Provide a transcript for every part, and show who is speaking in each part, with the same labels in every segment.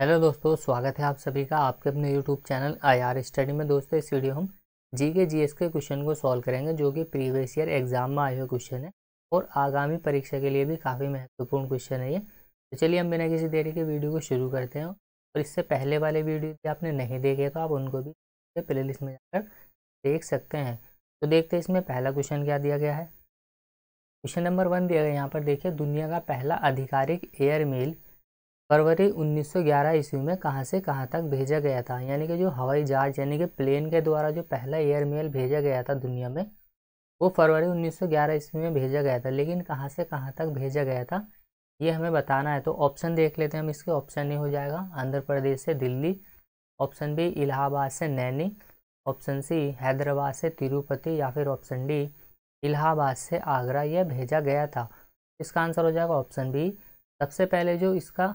Speaker 1: hello दोस्तों स्वागत है आप सभी का आपके अपने YouTube channel I R study में दोस्तों इस वीडियो हम जी के जी एस के क्वेश्चन को सॉल्व करेंगे जो कि प्रीवियस ईयर एग्जाम में आए हुए क्वेश्चन है और आगामी परीक्षा के लिए भी काफ़ी महत्वपूर्ण क्वेश्चन है ये तो चलिए हम बिना किसी देरी के वीडियो को शुरू करते हैं और इससे पहले वाले वीडियो भी आपने नहीं देखे तो आप उनको भी प्ले लिस्ट में जाकर देख सकते हैं तो देखते हैं इसमें पहला क्वेश्चन क्या दिया गया है क्वेश्चन नंबर वन दिया गया यहाँ पर देखिए दुनिया का पहला आधिकारिक एयर मेल फरवरी 1911 ईस्वी में कहाँ से कहाँ तक भेजा गया था यानी कि जो हवाई जहाज यानी कि प्लेन के द्वारा जो पहला एयर मेल भेजा गया था दुनिया में वो फरवरी 1911 ईस्वी में भेजा गया था लेकिन कहाँ से कहाँ तक भेजा गया था ये हमें बताना है तो ऑप्शन देख लेते हैं हम इसके ऑप्शन ए हो जाएगा आंध्र प्रदेश से दिल्ली ऑप्शन बी इलाहाबाद से नैनी ऑप्शन सी हैदराबाद से तिरुपति या फिर ऑप्शन डी इलाहाबाद से आगरा यह भेजा गया था इसका आंसर हो जाएगा ऑप्शन बी सबसे पहले जो इसका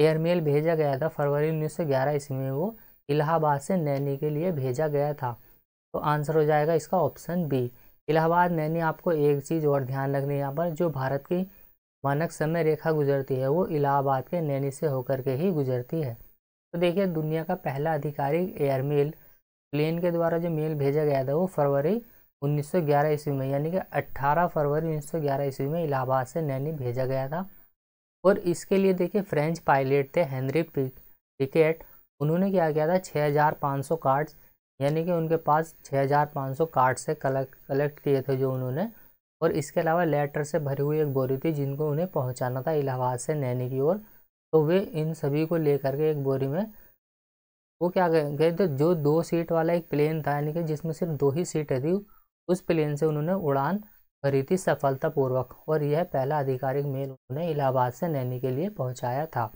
Speaker 1: एयरमेल भेजा गया था फरवरी उन्नीस सौ ग्यारह ईस्वी में वो इलाहाबाद से नैनी के लिए भेजा गया था तो आंसर हो जाएगा इसका ऑप्शन बी इलाहाबाद नैनी आपको एक चीज़ और ध्यान रखनी है यहाँ पर जो भारत की मानक समय रेखा गुजरती है वो इलाहाबाद के नैनी से होकर के ही गुजरती है तो देखिए दुनिया का पहला आधिकारिक एयरमेल प्लेन के द्वारा जो मेल भेजा गया था वो फरवरी 1911 ईस्वी में यानी कि 18 फरवरी 1911 ईस्वी में इलाहाबाद से नैनी भेजा गया था और इसके लिए देखिए फ्रेंच पायलट थे हेनरी पिकेट उन्होंने क्या किया था 6500 कार्ड्स यानी कि उनके पास 6500 कार्ड से कलेक्ट कलेक्ट किए थे जो उन्होंने और इसके अलावा लेटर से भरी हुई एक बोरी थी जिनको उन्हें पहुंचाना था इलाहाबाद से नैनी की ओर तो वे इन सभी को लेकर के एक बोरी में वो क्या गए थे जो दो सीट वाला एक प्लेन था यानी कि जिसमें सिर्फ दो ही सीटें थी उस प्लेन से उन्होंने उड़ान रीति सफलतापूर्वक और यह पहला आधिकारिक मेल उन्हें इलाहाबाद से नैनी के लिए पहुंचाया था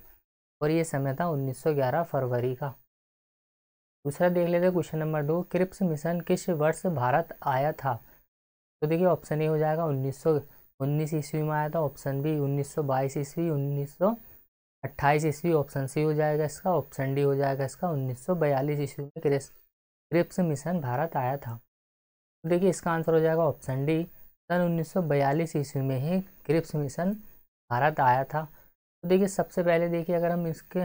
Speaker 1: और यह समय था 1911 फरवरी का दूसरा देख लेते क्वेश्चन नंबर दो क्रिप्स मिशन किस वर्ष भारत आया था तो देखिए ऑप्शन ए हो जाएगा 1919 ईस्वी में आया था ऑप्शन बी 1922 ईस्वी 1928 ईस्वी ऑप्शन सी हो जाएगा इसका ऑप्शन डी हो जाएगा इसका बयालीस ईस्वी में क्रिप्स मिशन भारत आया था तो देखिए इसका आंसर हो जाएगा ऑप्शन डी सन उन्नीस ईस्वी में ही क्रिप्स मिशन भारत आया था तो देखिए सबसे पहले देखिए अगर हम इसके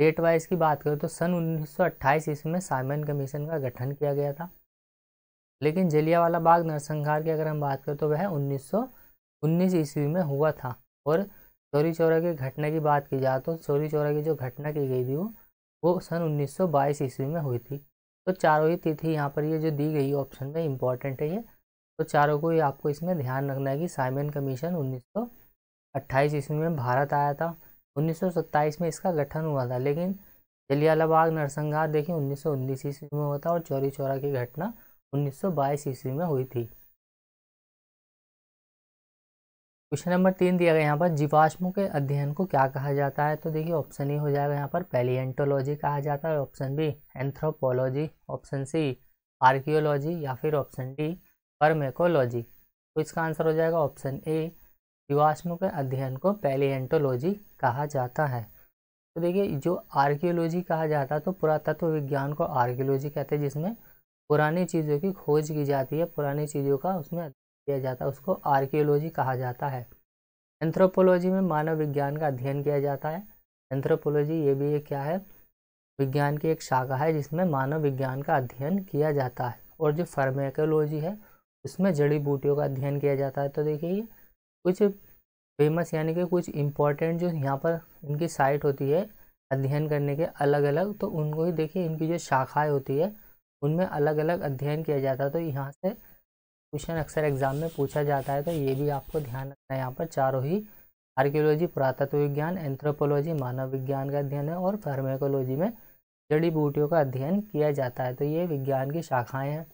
Speaker 1: डेट वाइज की बात करें तो सन 1928 ईस्वी में साइमन कमीशन का गठन किया गया था लेकिन जलियावाला बाग नरसंहार की अगर हम बात करें तो वह 1919 ईस्वी में हुआ था और चोरी चौरा की घटना की बात की जाए तो चोरी चौरा की जो घटना की गई थी वो वो सन 1922 ईस्वी में हुई थी तो चारों ही तिथि यहाँ पर ये जो दी गई ऑप्शन में इम्पॉर्टेंट है ये तो चारों को ये आपको इसमें ध्यान रखना है कि साइमन कमीशन 1928 ईस्वी में भारत आया था 1927 में इसका गठन हुआ था लेकिन जलियालाबाग नरसंहार देखिए 1919 ईस्वी में हुआ था और चौरी चौरा की घटना 1922 ईस्वी में हुई थी क्वेश्चन नंबर तीन दिया गया यहाँ पर जीवाश्मों के अध्ययन को क्या कहा जाता है तो देखिए ऑप्शन ए हो जाएगा यहाँ पर पैलियंटोलॉजी कहा जाता है option B anthropology option C archaeology या फिर ऑप्शन डी फर्मेकोलॉजी तो इसका आंसर हो जाएगा ऑप्शन ए जीवाश्म के अध्ययन को पैलियंटोलॉजी कहा जाता है तो देखिए जो आर्कियोलॉजी कहा जाता है तो पुरातत्व विज्ञान को आर्कियोलॉजी कहते हैं जिसमें पुरानी चीज़ों की खोज की जाती है पुरानी चीज़ों का उसमें अध्ययन किया जाता है उसको आर्कियोलॉजी कहा जाता है एंथ्रोपोलॉजी में मानव विज्ञान का अध्ययन किया जाता है एंथ्रोपोलॉजी ये भी एक क्या है विज्ञान की एक शाखा है जिसमें मानव विज्ञान का अध्ययन किया जाता है और जो फार्मेकोलॉजी है इसमें जड़ी बूटियों का अध्ययन किया जाता है तो देखिए ये कुछ फेमस यानी कि कुछ इम्पॉर्टेंट जो यहाँ पर इनकी साइट होती है अध्ययन करने के अलग अलग तो उनको ही देखिए इनकी जो शाखाएं होती है उनमें अलग अलग अध्ययन किया जाता है तो यहाँ से क्वेश्चन अक्सर एग्जाम में पूछा जाता है तो ये भी आपको ध्यान रखना है यहाँ पर चारों ही आर्कियोलॉजी पुरातत्व विज्ञान एंथ्रोपोलॉजी मानव विज्ञान का अध्ययन है और फार्मेकोलॉजी में जड़ी बूटियों का अध्ययन किया जाता है तो ये विज्ञान की शाखाएँ हैं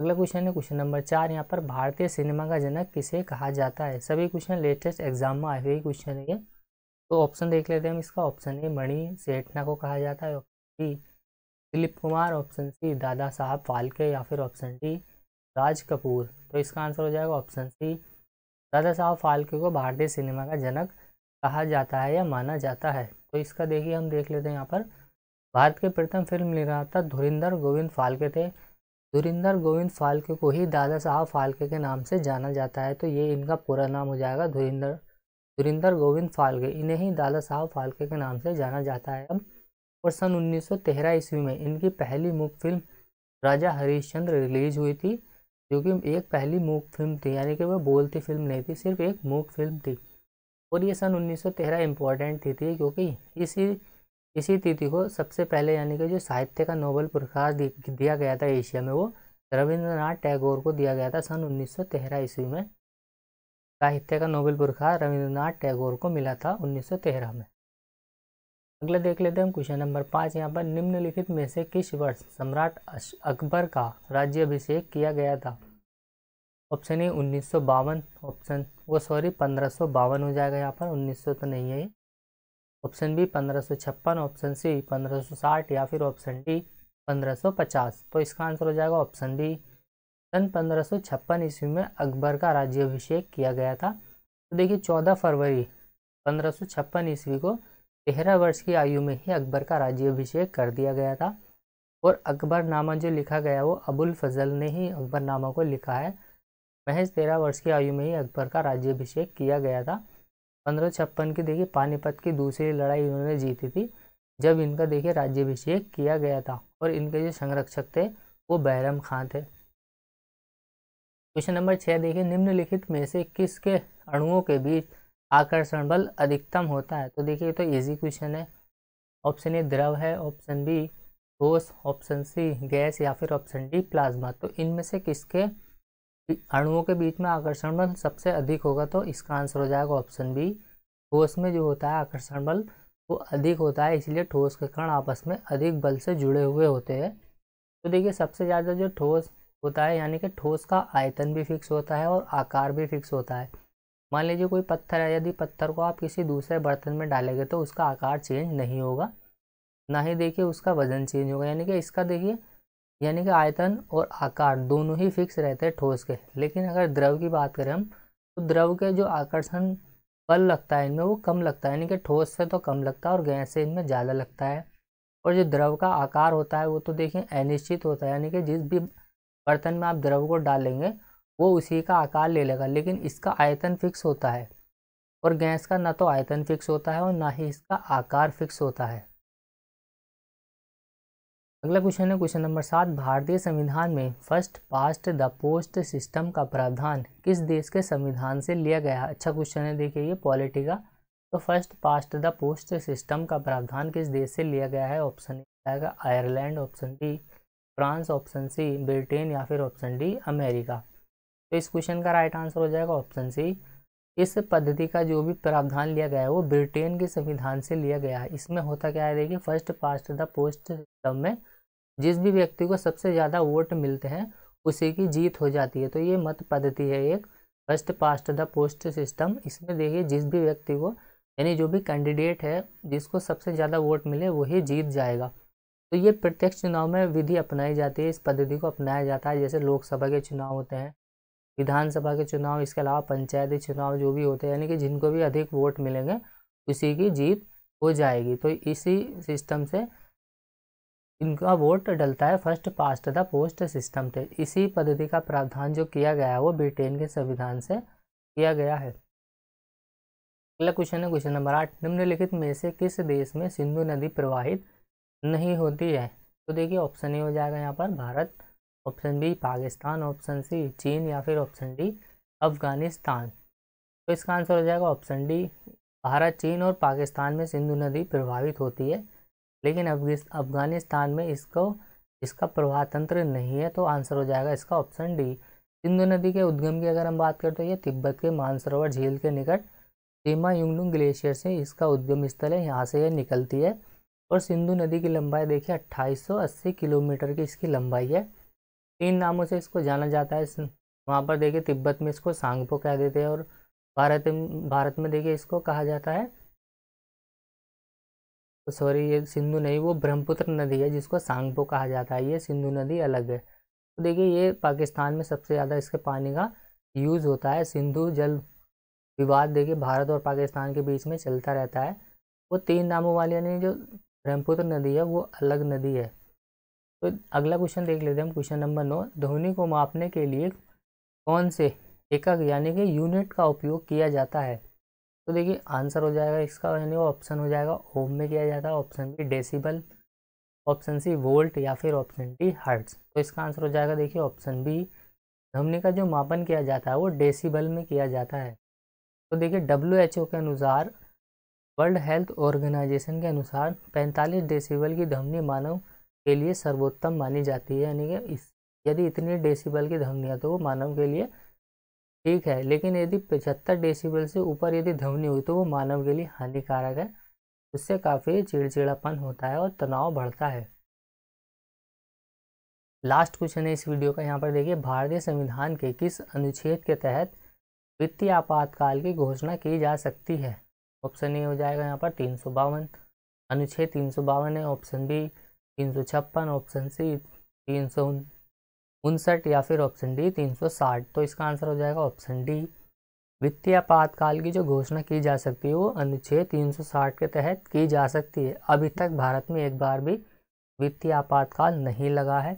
Speaker 1: अगला क्वेश्चन है क्वेश्चन नंबर चार यहाँ पर भारतीय सिनेमा का जनक किसे कहा जाता है सभी क्वेश्चन लेटेस्ट एग्जाम में आए हुए क्वेश्चन है ये तो ऑप्शन देख लेते हैं हम इसका ऑप्शन ए मणि सेठना को कहा जाता है option B Dilip Kumar option C Dada Saheb Phalke या फिर ऑप्शन डी राज कपूर तो इसका आंसर हो जाएगा ऑप्शन सी दादा साहब फाल्के को भारतीय सिनेमा का जनक कहा जाता है या माना जाता है तो इसका देखिए हम देख लेते हैं यहाँ पर भारत के प्रथम फिल्म निर्माता धुरिंदर गोविंद फाल्के थे धुरिंदर गोविंद फाल्के को ही दादा साहब फाल्के के नाम से जाना जाता है तो ये इनका पूरा नाम हो जाएगा धुरिंदर धुरिंदर गोविंद फाल्के इन्हें ही दादा साहब फाल्के के नाम से जाना जाता है और सन तेरह ईस्वी में इनकी पहली मूक फिल्म राजा हरिश्चंद्र रिलीज हुई थी जो कि एक पहली मूक फिल्म थी यानी कि वह बोलती फिल्म नहीं थी सिर्फ एक मूक फिल्म थी और ये सन तेरह इम्पॉर्टेंट थी, थी क्योंकि इसी इसी तिथि को सबसे पहले यानी कि जो साहित्य का नोबेल पुरस्कार दिया गया था एशिया में वो रविंद्रनाथ टैगोर को दिया गया था सन 1913 ईस्वी में साहित्य का नोबेल पुरस्कार रविंद्रनाथ टैगोर को मिला था 1913 में अगला देख लेते हैं हम क्वेश्चन नंबर पाँच यहाँ पर निम्नलिखित में से किस वर्ष सम्राट अकबर का अभिषेक किया गया था ऑप्शन ए उन्नीस ऑप्शन वो सॉरी पंद्रह हो जाएगा यहाँ पर उन्नीस तो नहीं है ऑप्शन बी पंद्रह ऑप्शन सी पंद्रह या फिर ऑप्शन डी 1550 तो इसका आंसर हो जाएगा ऑप्शन बी सन पंद्रह ईस्वी में अकबर का राज्याभिषेक किया गया था तो देखिए 14 फरवरी पंद्रह ईस्वी को तेरह वर्ष की आयु में ही अकबर का राज्याभिषेक कर दिया गया था और अकबर नामा जो लिखा गया वो अबुल फजल ने ही अकबर नामा को लिखा है महज तेरह वर्ष की आयु में ही अकबर का राज्याभिषेक किया गया था पंद्रह छप्पन की देखिए पानीपत की दूसरी लड़ाई इन्होंने जीती थी जब इनका देखिए राज्याभिषेक किया गया था और इनके जो संरक्षक थे वो बैरम खां थे क्वेश्चन नंबर छः देखिए निम्नलिखित में से किसके अणुओं के बीच आकर्षण बल अधिकतम होता है तो देखिए तो इजी क्वेश्चन है ऑप्शन ए द्रव है ऑप्शन बी ठोस ऑप्शन सी गैस या फिर ऑप्शन डी प्लाज्मा तो इनमें से किसके अणुओं के बीच में आकर्षण बल सबसे अधिक होगा तो इसका आंसर हो जाएगा ऑप्शन बी ठोस में जो होता है आकर्षण बल वो अधिक होता है इसलिए ठोस के कण आपस में अधिक बल से जुड़े हुए होते हैं तो देखिए सबसे ज़्यादा जो ठोस होता है यानी कि ठोस का आयतन भी फिक्स होता है और आकार भी फिक्स होता है मान लीजिए कोई पत्थर है यदि पत्थर को आप किसी दूसरे बर्तन में डालेंगे तो उसका आकार चेंज नहीं होगा ना ही देखिए उसका वजन चेंज होगा यानी कि इसका देखिए यानी कि आयतन और आकार दोनों ही फिक्स रहते हैं ठोस के लेकिन अगर द्रव की बात करें हम तो द्रव के जो आकर्षण बल लगता है इनमें वो कम लगता है यानी कि ठोस से तो कम लगता है और गैस से इनमें ज़्यादा लगता है और जो द्रव का आकार होता है वो तो देखें अनिश्चित होता है यानी कि जिस भी बर्तन में आप द्रव को डालेंगे वो उसी का आकार ले लेगा लेकिन इसका आयतन फिक्स होता है और गैस का ना तो आयतन फिक्स होता है और ना ही इसका आकार फिक्स होता है अगला क्वेश्चन है क्वेश्चन नंबर सात भारतीय संविधान में first past the post system का प्रावधान किस देश के संविधान से लिया गया अच्छा क्वेश्चन है देखिए ये पॉलिटी का तो first past the post system का प्रावधान किस देश से लिया गया है ऑप्शन ए आएगा Ireland option B France option C Britain या फिर ऑप्शन डी अमेरिका तो इस क्वेश्चन का राइट आंसर हो जाएगा ऑप्शन सी इस पद्धति का जो भी प्रावधान लिया गया है वो ब्रिटेन के संविधान से लिया गया है इसमें होता क्या है देखिए first past the post system में जिस भी व्यक्ति को सबसे ज़्यादा वोट मिलते हैं उसी की जीत हो जाती है तो ये मत पद्धति है एक first past the post system इसमें देखिए जिस भी व्यक्ति को यानी जो भी कैंडिडेट है जिसको सबसे ज़्यादा वोट मिले वही जीत जाएगा तो ये प्रत्यक्ष चुनाव में विधि अपनाई जाती है इस पद्धति को अपनाया जाता है जैसे लोकसभा के चुनाव होते हैं विधानसभा के चुनाव इसके अलावा पंचायती चुनाव जो भी होते हैं यानी कि जिनको भी अधिक वोट मिलेंगे उसी की जीत हो जाएगी तो इसी सिस्टम से इनका वोट डलता है first past the post system पे इसी पद्धति का प्रावधान जो किया गया है वो ब्रिटेन के संविधान से किया गया है अगला क्वेश्चन है क्वेश्चन नंबर आठ निम्नलिखित में से किस देश में सिंधु नदी प्रवाहित नहीं होती है तो देखिए ऑप्शन ए हो जाएगा यहाँ पर Bharat option B Pakistan option C चीन या फिर ऑप्शन डी अफगानिस्तान तो इसका आंसर हो जाएगा ऑप्शन डी भारत चीन और पाकिस्तान में सिंधु नदी प्रभावित होती है लेकिन अफगानिस्तान में इसको इसका प्रवाह तंत्र नहीं है तो आंसर हो जाएगा इसका ऑप्शन डी सिंधु नदी के उद्गम की अगर हम बात करें तो ये तिब्बत के मानसरोवर झील के निकट सीमा युंगलुंग ग्लेशियर से इसका उद्गम स्थल है यहाँ से यह निकलती है और सिंधु नदी की लंबाई देखिए 2880 किलोमीटर की इसकी लंबाई है तीन नामों से इसको जाना जाता है वहाँ पर देखिए तिब्बत में इसको सांगपो कह देते हैं और भारत भारत में देखिए इसको कहा जाता है तो सॉरी ये सिंधु नहीं वो ब्रह्मपुत्र नदी है जिसको सांगपो कहा जाता है ये सिंधु नदी अलग है तो देखिए ये पाकिस्तान में सबसे ज़्यादा इसके पानी का यूज़ होता है सिंधु जल विवाद देखिए भारत और पाकिस्तान के बीच में चलता रहता है वो तीन नामों वाली यानी जो ब्रह्मपुत्र नदी है वो अलग नदी है तो अगला क्वेश्चन देख लेते हैं हम क्वेश्चन नंबर नौ ध्वनि को मापने के लिए कौन से एकक यानी कि यूनिट का उपयोग किया जाता है तो देखिए आंसर हो जाएगा इसका यानी ऑप्शन हो जाएगा ओम में किया जाता है option B decibel option C volt या फिर ऑप्शन डी हर्ट्स तो इसका आंसर हो जाएगा देखिए ऑप्शन बी ध्वनि का जो मापन किया जाता है वो डेसिबल में किया जाता है तो देखिए डब्ल्यू एच ओ के अनुसार वर्ल्ड हेल्थ ऑर्गेनाइजेशन के अनुसार पैंतालीस डेसिबल की ध्वनि मानव के लिए सर्वोत्तम मानी जाती है यानी कि इस यदि इतनी डेसिबल की ध्वनि है तो वो मानव के लिए ठीक है लेकिन यदि पचहत्तर डेसिबल से ऊपर यदि ध्वनि हुई तो वो मानव के लिए हानिकारक है उससे काफ़ी चिड़चिड़ापन होता है और तनाव बढ़ता है लास्ट क्वेश्चन है इस वीडियो का यहाँ पर देखिए भारतीय संविधान के किस अनुच्छेद के तहत वित्तीय आपातकाल की घोषणा की जा सकती है ऑप्शन ए हो जाएगा यहाँ पर तीन सौ बावन अनुच्छेद तीन सौ बावन है ऑप्शन बी तीन सौ छप्पन ऑप्शन सी तीन सौ उनसठ या फिर ऑप्शन डी 360 तो इसका आंसर हो जाएगा ऑप्शन डी वित्तीय आपातकाल की जो घोषणा की जा सकती है वो अनुच्छेद 360 के तहत की जा सकती है अभी तक भारत में एक बार भी वित्तीय आपातकाल नहीं लगा है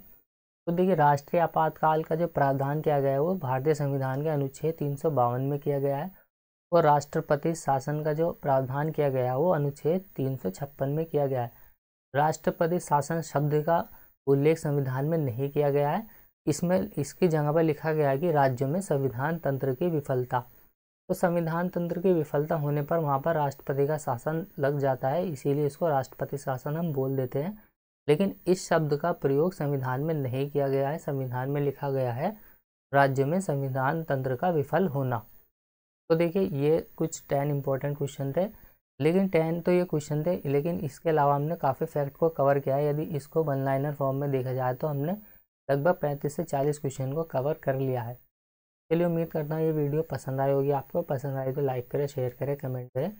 Speaker 1: तो देखिए राष्ट्रीय आपातकाल का जो प्रावधान किया गया है वो भारतीय संविधान के अनुच्छेद तीन में किया गया है और राष्ट्रपति शासन का जो प्रावधान किया गया है वो अनुच्छेद तीन में किया गया है राष्ट्रपति शासन शब्द का उल्लेख संविधान में नहीं किया गया है इसमें इसकी जगह पर लिखा गया है कि राज्यों में संविधान तंत्र की विफलता तो संविधान तंत्र की विफलता होने पर वहाँ पर राष्ट्रपति का शासन लग जाता है इसीलिए इसको राष्ट्रपति शासन हम बोल देते हैं लेकिन इस शब्द का प्रयोग संविधान में नहीं किया गया है संविधान में लिखा गया है राज्य में संविधान तंत्र का विफल होना तो देखिए ये कुछ टेन इंपॉर्टेंट क्वेश्चन थे लेकिन टेन तो ये क्वेश्चन थे लेकिन इसके अलावा हमने काफ़ी फैक्ट को कवर किया है यदि इसको वन लाइनर फॉर्म में देखा जाए तो हमने लगभग पैंतीस से चालीस क्वेश्चन को कवर कर लिया है चलिए उम्मीद करता हूँ ये वीडियो पसंद आई होगी आपको पसंद आई तो लाइक करें शेयर करें कमेंट करें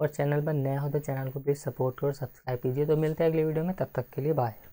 Speaker 1: और चैनल पर नया हो तो चैनल को प्लीज़ सपोर्ट करो सब्सक्राइब कीजिए तो मिलते हैं अगले वीडियो में तब तक के लिए बाय